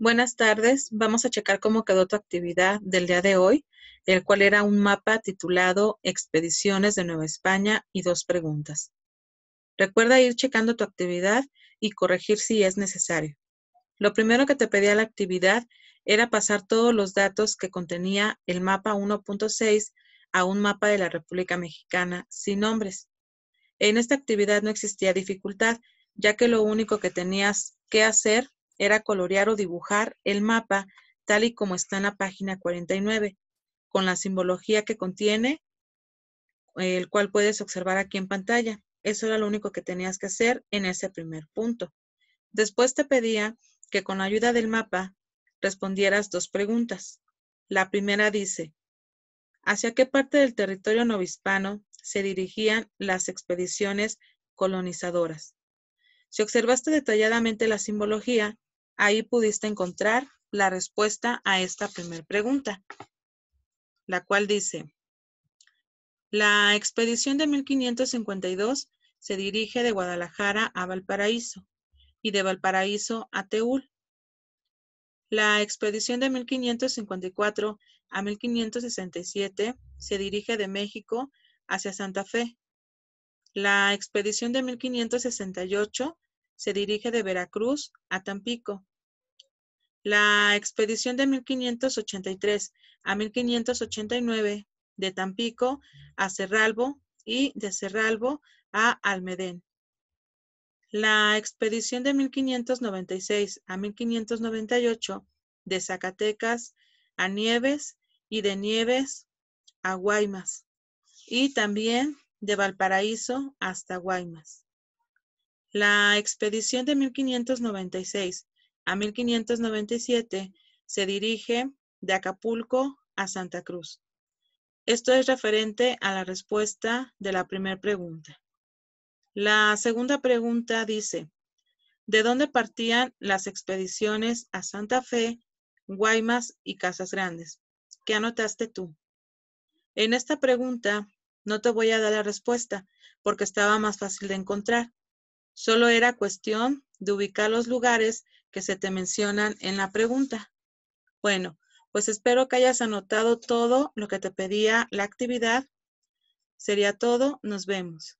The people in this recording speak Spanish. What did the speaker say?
Buenas tardes. Vamos a checar cómo quedó tu actividad del día de hoy, el cual era un mapa titulado Expediciones de Nueva España y dos preguntas. Recuerda ir checando tu actividad y corregir si es necesario. Lo primero que te pedía la actividad era pasar todos los datos que contenía el mapa 1.6 a un mapa de la República Mexicana sin nombres. En esta actividad no existía dificultad, ya que lo único que tenías que hacer era colorear o dibujar el mapa tal y como está en la página 49, con la simbología que contiene, el cual puedes observar aquí en pantalla. Eso era lo único que tenías que hacer en ese primer punto. Después te pedía que con ayuda del mapa respondieras dos preguntas. La primera dice, ¿hacia qué parte del territorio novohispano se dirigían las expediciones colonizadoras? Si observaste detalladamente la simbología, Ahí pudiste encontrar la respuesta a esta primera pregunta, la cual dice, la expedición de 1552 se dirige de Guadalajara a Valparaíso y de Valparaíso a Teúl. La expedición de 1554 a 1567 se dirige de México hacia Santa Fe. La expedición de 1568 se dirige de Veracruz a Tampico la expedición de 1583 a 1589 de Tampico a Cerralbo y de Cerralbo a Almedén. La expedición de 1596 a 1598 de Zacatecas a Nieves y de Nieves a Guaymas y también de Valparaíso hasta Guaymas. La expedición de 1596 a 1597 se dirige de Acapulco a Santa Cruz. Esto es referente a la respuesta de la primera pregunta. La segunda pregunta dice, ¿de dónde partían las expediciones a Santa Fe, Guaymas y Casas Grandes? ¿Qué anotaste tú? En esta pregunta no te voy a dar la respuesta porque estaba más fácil de encontrar. Solo era cuestión de ubicar los lugares que se te mencionan en la pregunta. Bueno, pues espero que hayas anotado todo lo que te pedía la actividad. Sería todo. Nos vemos.